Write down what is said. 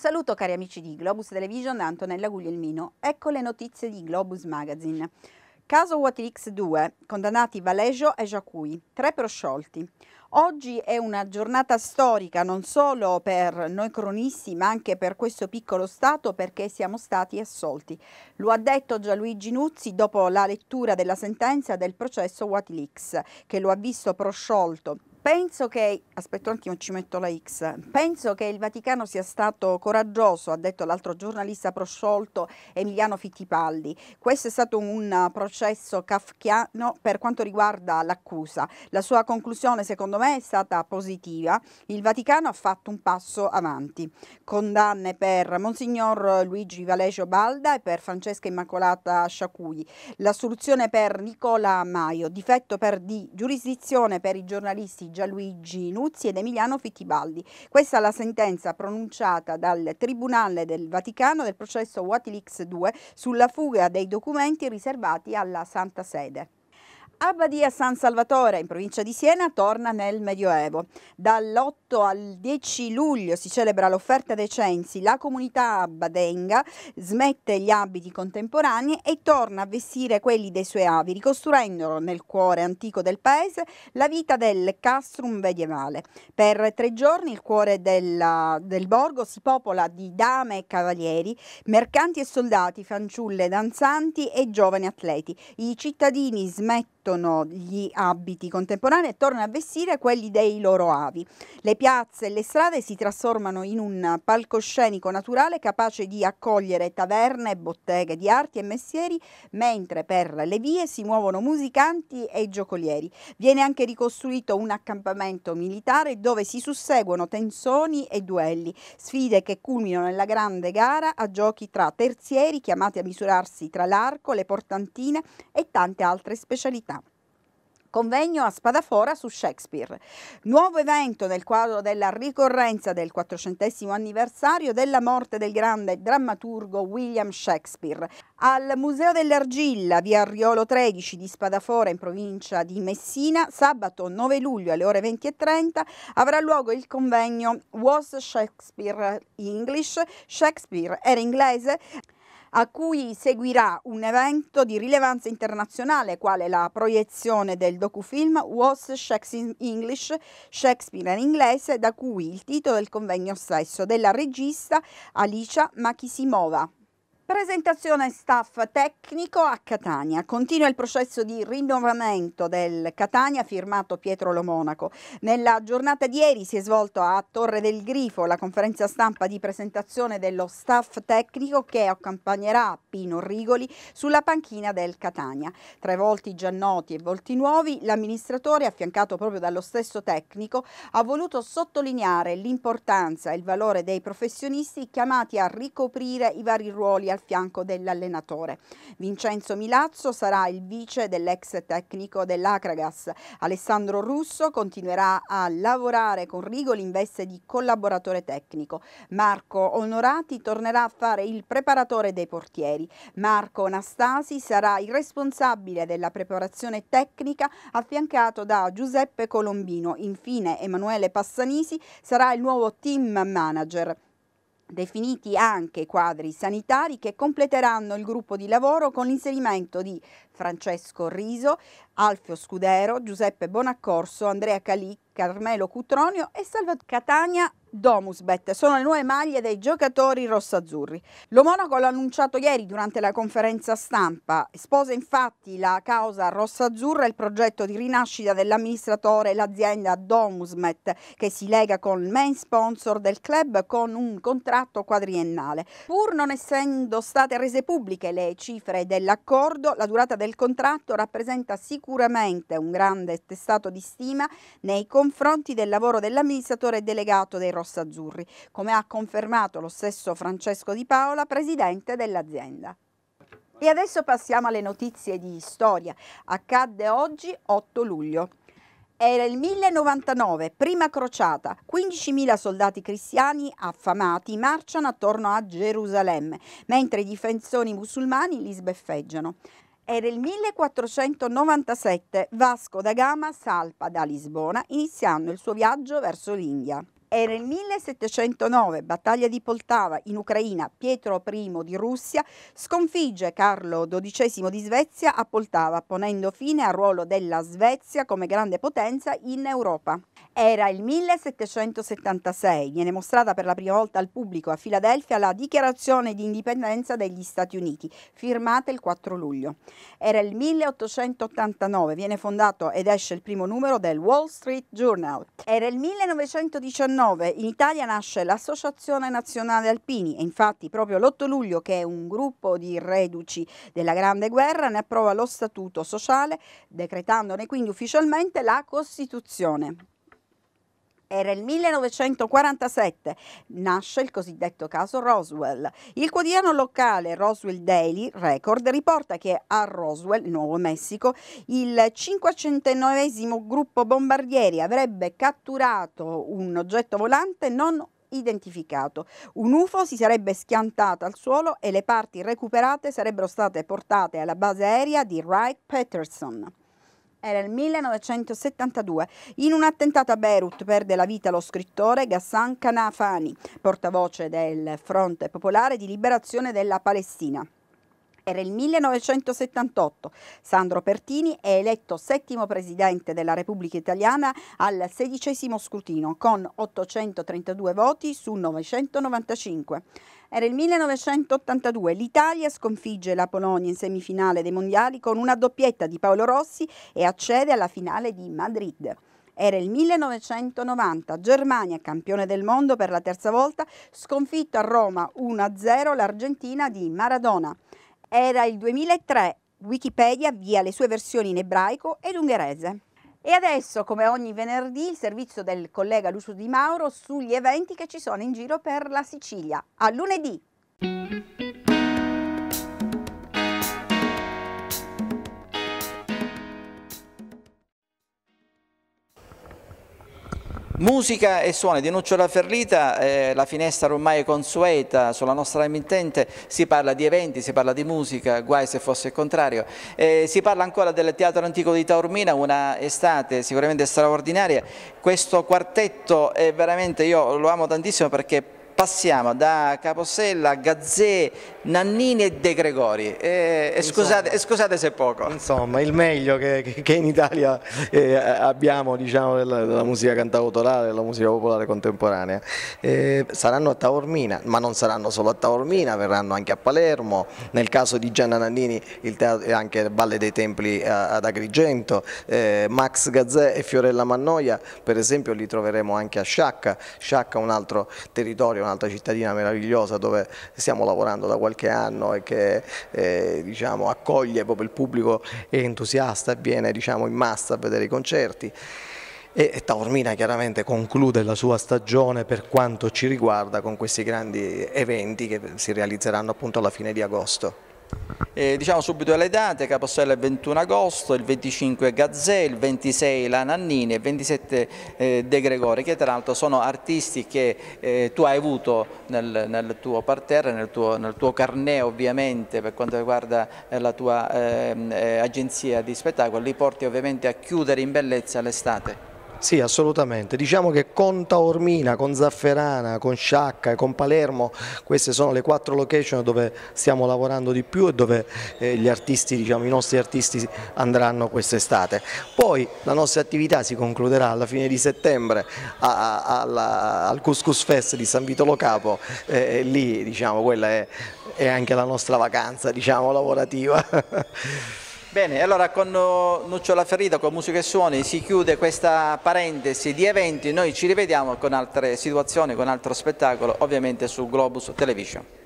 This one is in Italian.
saluto cari amici di Globus Television da Antonella Guglielmino. Ecco le notizie di Globus Magazine. Caso WTX 2, condannati Valejo e Jacui, tre prosciolti. Oggi è una giornata storica non solo per noi cronisti ma anche per questo piccolo Stato perché siamo stati assolti. Lo ha detto Gianluigi Nuzzi dopo la lettura della sentenza del processo Watilix che lo ha visto prosciolto penso che, aspetto anche io ci metto la X, penso che il Vaticano sia stato coraggioso, ha detto l'altro giornalista prosciolto Emiliano Fittipaldi. Questo è stato un eh, processo kafkiano per quanto riguarda l'accusa. La sua conclusione secondo me è stata positiva. Il Vaticano ha fatto un passo avanti. Condanne per Monsignor Luigi Valesio Balda e per Francesca Immacolata Sciacui. soluzione per Nicola Maio, difetto per di giurisdizione per i giornalisti Gianluigi Nuzzi ed Emiliano Fittibaldi. Questa è la sentenza pronunciata dal Tribunale del Vaticano del processo Wikileaks 2 sulla fuga dei documenti riservati alla Santa Sede. Abbadia San Salvatore, in provincia di Siena, torna nel Medioevo. Dall'8 al 10 luglio si celebra l'offerta dei censi. La comunità abbadenga smette gli abiti contemporanei e torna a vestire quelli dei suoi avi, ricostruendo nel cuore antico del paese la vita del castrum medievale. Per tre giorni il cuore della, del borgo si popola di dame e cavalieri, mercanti e soldati, fanciulle, danzanti e giovani atleti. I cittadini smettono rimettono gli abiti contemporanei e tornano a vestire quelli dei loro avi. Le piazze e le strade si trasformano in un palcoscenico naturale capace di accogliere taverne, botteghe di arti e mestieri, mentre per le vie si muovono musicanti e giocolieri. Viene anche ricostruito un accampamento militare dove si susseguono tensoni e duelli, sfide che culminano nella grande gara a giochi tra terzieri chiamati a misurarsi tra l'arco, le portantine e tante altre specialità. Convegno a Spadafora su Shakespeare. Nuovo evento nel quadro della ricorrenza del 400 anniversario della morte del grande drammaturgo William Shakespeare. Al Museo dell'Argilla, via Riolo 13 di Spadafora in provincia di Messina, sabato 9 luglio alle ore 20.30 avrà luogo il convegno Was Shakespeare English? Shakespeare era inglese? a cui seguirà un evento di rilevanza internazionale quale la proiezione del docufilm Was Shakespeare in English, Shakespeare in inglese, da cui il titolo del convegno stesso della regista Alicia Makisimova. Presentazione staff tecnico a Catania. Continua il processo di rinnovamento del Catania firmato Pietro Lomonaco. Nella giornata di ieri si è svolto a Torre del Grifo la conferenza stampa di presentazione dello staff tecnico che accompagnerà Pino Rigoli sulla panchina del Catania. Tra i volti già noti e volti nuovi, l'amministratore, affiancato proprio dallo stesso tecnico, ha voluto sottolineare l'importanza e il valore dei professionisti chiamati a ricoprire i vari ruoli al al fianco dell'allenatore. Vincenzo Milazzo sarà il vice dell'ex tecnico dell'Acragas. Alessandro Russo continuerà a lavorare con Rigoli in veste di collaboratore tecnico. Marco Onorati tornerà a fare il preparatore dei portieri. Marco Anastasi sarà il responsabile della preparazione tecnica affiancato da Giuseppe Colombino. Infine Emanuele Passanisi sarà il nuovo team manager definiti anche quadri sanitari che completeranno il gruppo di lavoro con l'inserimento di Francesco Riso, Alfio Scudero, Giuseppe Bonaccorso, Andrea Calì, Carmelo Cutronio e Salvatore Catania Domusbet sono le nuove maglie dei giocatori rossazzurri. Lo Monaco l'ha annunciato ieri durante la conferenza stampa. Sposa infatti la causa rossazzurra e il progetto di rinascita dell'amministratore l'azienda Domusmet che si lega con il main sponsor del club con un contratto quadriennale. Pur non essendo state rese pubbliche le cifre dell'accordo, la durata del del contratto rappresenta sicuramente un grande testato di stima nei confronti del lavoro dell'amministratore delegato dei Rossazzurri, come ha confermato lo stesso Francesco Di Paola, presidente dell'azienda. E adesso passiamo alle notizie di storia. Accadde oggi 8 luglio. Era il 1099, prima crociata. 15.000 soldati cristiani affamati marciano attorno a Gerusalemme, mentre i difensori musulmani li sbeffeggiano. Era il 1497, Vasco da Gama salpa da Lisbona iniziando il suo viaggio verso l'India. Era il 1709, battaglia di Poltava in Ucraina, Pietro I di Russia sconfigge Carlo XII di Svezia a Poltava, ponendo fine al ruolo della Svezia come grande potenza in Europa. Era il 1776, viene mostrata per la prima volta al pubblico a Filadelfia la dichiarazione di indipendenza degli Stati Uniti, firmata il 4 luglio. Era il 1889, viene fondato ed esce il primo numero del Wall Street Journal. Era il 1919 2019 in Italia nasce l'Associazione Nazionale Alpini e infatti proprio l'8 luglio che un gruppo di reduci della Grande Guerra ne approva lo statuto sociale decretandone quindi ufficialmente la Costituzione. Era il 1947, nasce il cosiddetto caso Roswell. Il quotidiano locale Roswell Daily Record riporta che a Roswell, Nuovo Messico, il 509 gruppo bombardieri avrebbe catturato un oggetto volante non identificato. Un UFO si sarebbe schiantato al suolo e le parti recuperate sarebbero state portate alla base aerea di Wright Patterson era il 1972. In un attentato a Beirut perde la vita lo scrittore Ghassan Kanafani, portavoce del Fronte Popolare di Liberazione della Palestina. Era il 1978. Sandro Pertini è eletto settimo presidente della Repubblica Italiana al sedicesimo scrutino con 832 voti su 995. Era il 1982, l'Italia sconfigge la Polonia in semifinale dei mondiali con una doppietta di Paolo Rossi e accede alla finale di Madrid. Era il 1990, Germania campione del mondo per la terza volta, sconfitta a Roma 1-0 l'Argentina di Maradona. Era il 2003, Wikipedia avvia le sue versioni in ebraico ed ungherese. E adesso, come ogni venerdì, il servizio del collega Lucio Di Mauro sugli eventi che ci sono in giro per la Sicilia. A lunedì! Musica e suoni di Nucciola Ferrita, eh, la finestra ormai è consueta sulla nostra emittente, si parla di eventi, si parla di musica, guai se fosse il contrario. Eh, si parla ancora del Teatro Antico di Taormina, una estate sicuramente straordinaria. Questo quartetto è veramente, io lo amo tantissimo perché passiamo da Caposella, Gazzè, Nannini e De Gregori. E, eh, e, eh, scusate, e eh, scusate, se poco. Insomma, il meglio che, che in Italia eh, abbiamo diciamo, della, della, musica cantautorale, della musica popolare contemporanea. Eh, saranno a Taormina, ma non saranno solo a Taormina, verranno anche a Palermo. Nel caso di Gianna Nannini, il teatro, anche il Valle dei Templi a, ad Agrigento. Eh, Max Gazzè e Fiorella Mannoia, per esempio, li troveremo anche a Sciacca. Sciacca è un altro territorio, un'altra cittadina meravigliosa dove stiamo lavorando da qualche anno e che eh, diciamo, accoglie proprio il pubblico entusiasta e viene diciamo, in massa a vedere i concerti e Taormina chiaramente conclude la sua stagione per quanto ci riguarda con questi grandi eventi che si realizzeranno appunto alla fine di agosto. Eh, diciamo subito le date, Capostello è il 21 agosto, il 25 Gazzè, il 26 La Nannini e il 27 eh, De Gregori, che tra l'altro sono artisti che eh, tu hai avuto nel, nel tuo parterre, nel tuo, nel tuo carnet ovviamente per quanto riguarda eh, la tua ehm, eh, agenzia di spettacolo, li porti ovviamente a chiudere in bellezza l'estate. Sì, assolutamente. Diciamo che con Taormina, con Zafferana, con Sciacca e con Palermo, queste sono le quattro location dove stiamo lavorando di più e dove eh, artisti, diciamo, i nostri artisti andranno quest'estate. Poi la nostra attività si concluderà alla fine di settembre a, a, alla, al Couscous Fest di San Vito Lo Capo eh, e lì diciamo, quella è, è anche la nostra vacanza diciamo, lavorativa. Bene, allora con eh, Nucciola Ferrita, con Musica e Suoni, si chiude questa parentesi di eventi. Noi ci rivediamo con altre situazioni, con altro spettacolo, ovviamente su Globus Television.